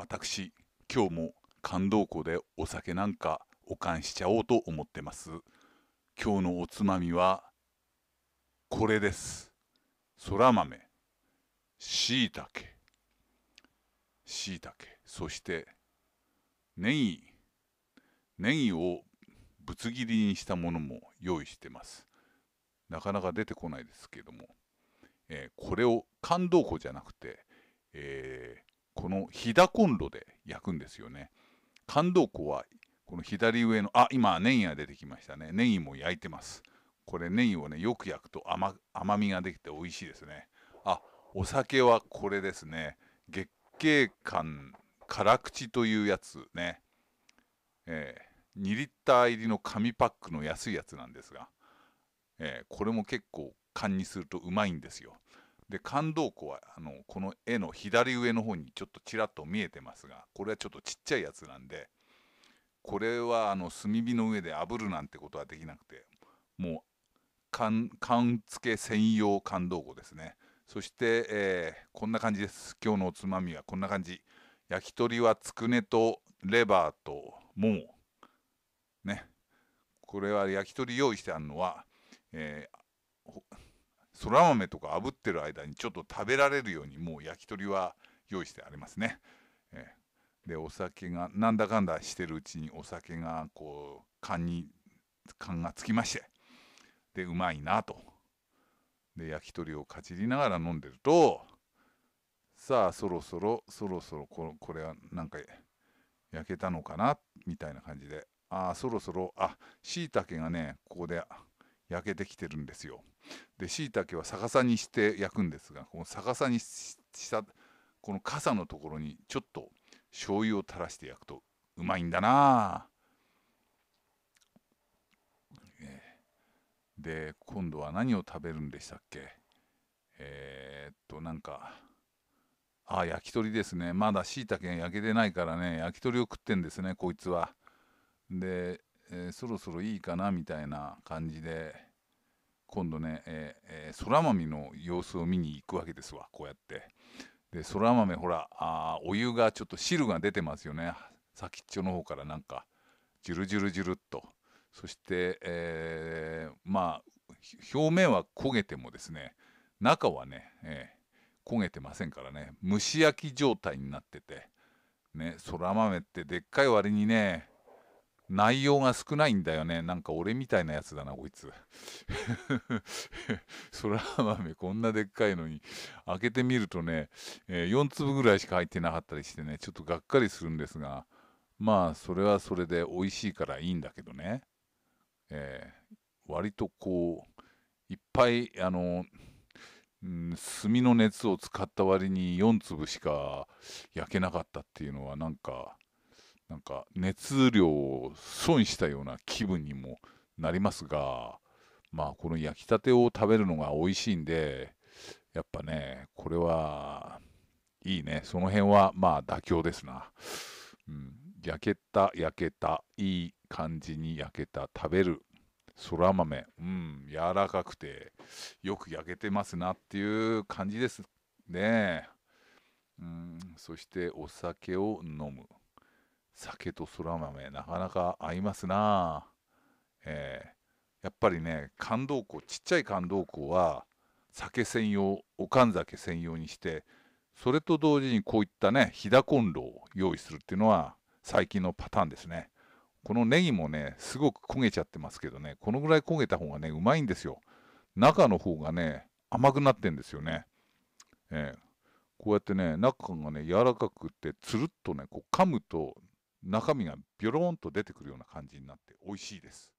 私今日も感動庫でお酒なんかおかんしちゃおうと思ってます今日のおつまみはこれですそら豆しいたけしいたけそしてネギネギをぶつ切りにしたものも用意してますなかなか出てこないですけども、えー、これを感動庫じゃなくて、えーこのひだコンロで焼くんですよね。感動庫はこの左上の、あ、今ネギが出てきましたね。ネギも焼いてます。これネギをね、よく焼くと甘甘みができて美味しいですね。あ、お酒はこれですね。月桂冠辛口というやつね。えー、2リッター入りの紙パックの安いやつなんですが、えー、これも結構缶にするとうまいんですよ。で感動湖はあのこの絵の左上の方にちょっとちらっと見えてますがこれはちょっとちっちゃいやつなんでこれはあの炭火の上で炙るなんてことはできなくてもう缶付け専用感動湖ですねそして、えー、こんな感じです今日のおつまみはこんな感じ焼き鳥はつくねとレバーとももねこれは焼き鳥用意してあるのは、えーそら豆とか炙ってる間にちょっと食べられるようにもう焼き鳥は用意してありますね。えー、でお酒がなんだかんだしてるうちにお酒がこう缶に缶がつきましてでうまいなと。で焼き鳥をかじりながら飲んでるとさあそろそろそろそろここれはなんか焼けたのかなみたいな感じでああそろそろあしいたけがねここで焼けてきてるんですよ。でしいたけは逆さにして焼くんですがこの逆さにしたこの傘のところにちょっと醤油を垂らして焼くとうまいんだなで今度は何を食べるんでしたっけえー、っとなんかあ焼き鳥ですねまだしいたけが焼けてないからね焼き鳥を食ってんですねこいつはで、えー、そろそろいいかなみたいな感じで今度ね、えーえー、空豆の様子を見に行くわけですわこうやってで空豆ほらあお湯がちょっと汁が出てますよね先っちょの方からなんかジュルジュルジュルっとそして、えー、まあ表面は焦げてもですね中はね、えー、焦げてませんからね蒸し焼き状態になっててね空豆ってでっかい割にね内容が少ないんだよね。なんか俺みたいなやつだな、こいつ。空 豆こんなでっかいのに、開けてみるとね、えー、4粒ぐらいしか入ってなかったりしてね、ちょっとがっかりするんですが、まあ、それはそれで美味しいからいいんだけどね。えー、割とこう、いっぱい、あの、うん、炭の熱を使った割に4粒しか焼けなかったっていうのはなんかなんか熱量を損したような気分にもなりますが、まあこの焼きたてを食べるのが美味しいんで、やっぱね、これはいいね。その辺はまあ妥協ですな。うん、焼けた、焼けた、いい感じに焼けた、食べる。そら豆、うん、柔らかくて、よく焼けてますなっていう感じですね。うん、そしてお酒を飲む。酒とそら豆なかなか合いますなえー、やっぱりね感動校ちっちゃい感動校は酒専用おかん酒専用にしてそれと同時にこういったねひだコンロを用意するっていうのは最近のパターンですねこのネギもねすごく焦げちゃってますけどねこのぐらい焦げた方がねうまいんですよ中の方がね甘くなってんですよね、えー、こうやってね中がね柔らかくってつるっとねこう噛むと中身がビョローンと出てくるような感じになって美味しいです。